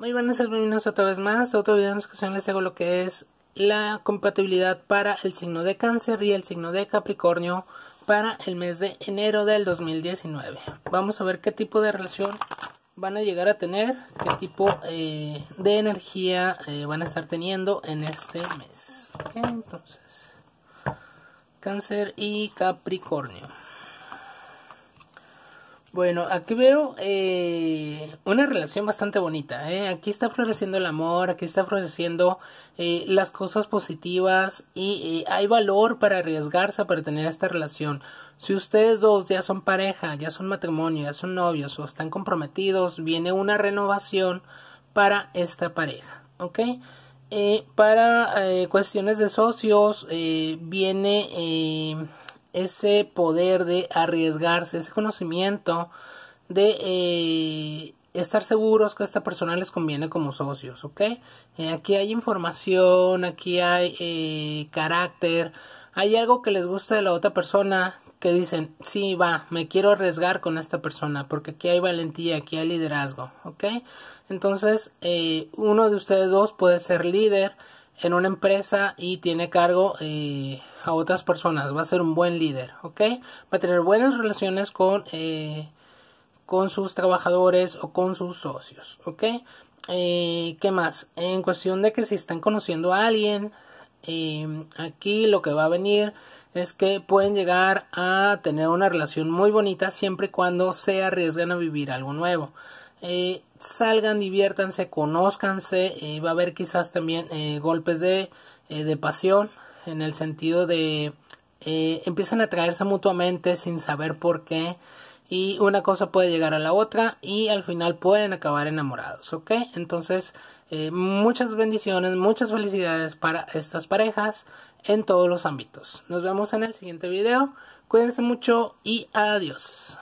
Muy buenas bienvenidos otra vez más, otro video en discusión les hago lo que es la compatibilidad para el signo de cáncer y el signo de capricornio para el mes de enero del 2019. Vamos a ver qué tipo de relación van a llegar a tener, qué tipo eh, de energía eh, van a estar teniendo en este mes. entonces, cáncer y capricornio. Bueno, aquí veo eh, una relación bastante bonita. ¿eh? Aquí está floreciendo el amor, aquí está floreciendo eh, las cosas positivas y hay valor para arriesgarse para tener esta relación. Si ustedes dos ya son pareja, ya son matrimonio, ya son novios o están comprometidos, viene una renovación para esta pareja. ¿Ok? Eh, para cuestiones de socios viene ese poder de arriesgarse, ese conocimiento de estar seguros que esta persona les conviene como socios, ¿ok? Eh, aquí hay información, aquí hay eh, carácter, hay algo que les gusta de la otra persona que dicen, sí, va, me quiero arriesgar con esta persona, porque aquí hay valentía, aquí hay liderazgo, ¿ok? Entonces, eh, uno de ustedes dos puede ser líder en una empresa y tiene cargo a otras personas, va a ser un buen líder, ¿ok? Va a tener buenas relaciones con con sus trabajadores o con sus socios, ¿ok? Eh, ¿Qué más? En cuestión de que si están conociendo a alguien, em, aquí lo que va a venir es que pueden llegar a tener una relación muy bonita siempre y cuando se arriesgan a vivir algo nuevo. Eh, salgan, diviértanse, conózcanse, eh, va a haber quizás también golpes de, de, pasión en el sentido de empiezan a atraerse mutuamente sin saber por qué y una cosa puede llegar a la otra y al final pueden acabar enamorados, ¿ok? Entonces, eh, muchas bendiciones, muchas felicidades para estas parejas en todos los ámbitos. Nos vemos en el siguiente video, cuídense mucho y adiós.